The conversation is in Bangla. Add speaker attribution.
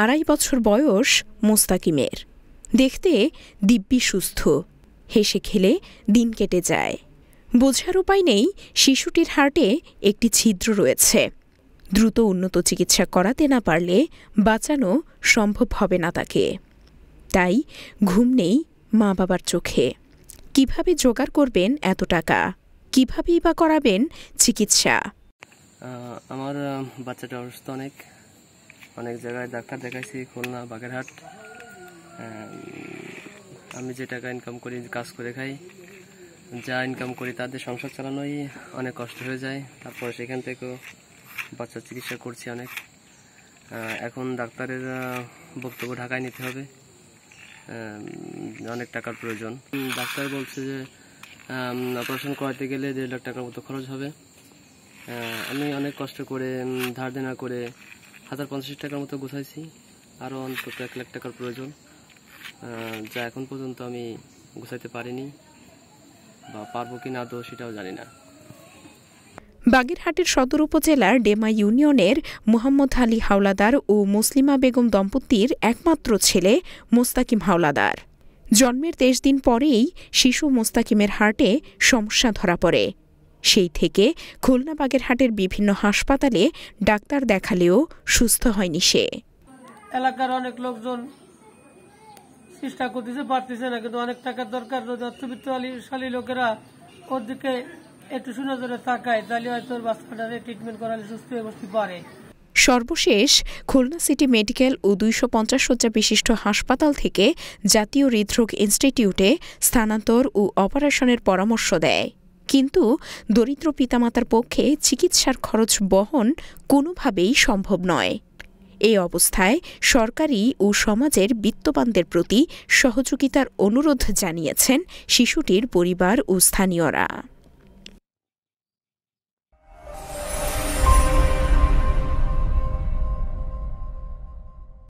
Speaker 1: আড়াই বছর বয়স মোস্তাকিমের দেখতে দিব্যি সুস্থ হেসে খেলে দিন কেটে যায় বোঝার উপায় নেই শিশুটির হার্টে একটি ছিদ্র রয়েছে দ্রুত উন্নত চিকিৎসা করাতে না পারলে বাঁচানো সম্ভব হবে না তাকে তাই ঘুম নেই মা বাবার চোখে কিভাবে জোগাড় করবেন এত টাকা কিভাবেই বা করাবেন চিকিৎসা
Speaker 2: আমার বাচ্চাটা অসুস্থ অনেক অনেক জায়গায় ডাক্তার দেখাইছি খুলনা বাগেরহাট আমি যে টাকা ইনকাম করি কাজ করে খাই যা ইনকাম করি তাদের সংসার চালানোই অনেক কষ্ট হয়ে যায় তারপরে সেখান থেকেও বাচ্চার চিকিৎসা করছি অনেক এখন ডাক্তারের বক্তব্য ঢাকায় নিতে হবে অনেক টাকার প্রয়োজন ডাক্তার বলছে যে অপারেশন করাতে গেলে দেড় লাখ টাকার মতো খরচ হবে আমি অনেক কষ্ট করে ধার দেনা করে হাজার পঞ্চাশ টাকার মতো গোছাইছি আরও অন্তত এক লাখ টাকার প্রয়োজন যা এখন পর্যন্ত আমি গোছাইতে পারিনি বা পারবো কি না তো সেটাও জানি না
Speaker 1: বাগেরহাটের সদর উপজেলার ডেমা ইউনিয়নের মোহাম্মদ আলী হাওলাদার ও মুসলিমা বেগম দম্পতির একমাত্র ছেলে মোস্তাকিম হাওলাদার জন্মের তেইশ দিন পরেই শিশু মোস্তাকিমের হার্টে সমস্যা ধরা পড়ে সেই থেকে খুলনা বাগেরহাটের বিভিন্ন হাসপাতালে ডাক্তার দেখালেও সুস্থ হয়নি সে
Speaker 3: এলাকার অনেক লোকজন চেষ্টা করতেছে পারতেছে না কিন্তু অনেক টাকার দরকার যদি অর্থবিত্তশালী লোকেরা ওর দিকে একটু সুনজরে তাকায় তাহলে হয়তো বাচ্চাটারে ট্রিটমেন্ট করালে সুস্থ হয়ে বসতে পারে
Speaker 1: সর্বশেষ খুলনা সিটি মেডিকেল ও দুইশো পঞ্চাশ শয্যা বিশিষ্ট হাসপাতাল থেকে জাতীয় হৃদরোগ ইনস্টিটিউটে স্থানান্তর ও অপারেশনের পরামর্শ দেয় কিন্তু দরিদ্র পিতামাতার পক্ষে চিকিৎসার খরচ বহন কোনোভাবেই সম্ভব নয় এই অবস্থায় সরকারি ও সমাজের বিত্তবানদের প্রতি সহযোগিতার অনুরোধ জানিয়েছেন শিশুটির পরিবার ও স্থানীয়রা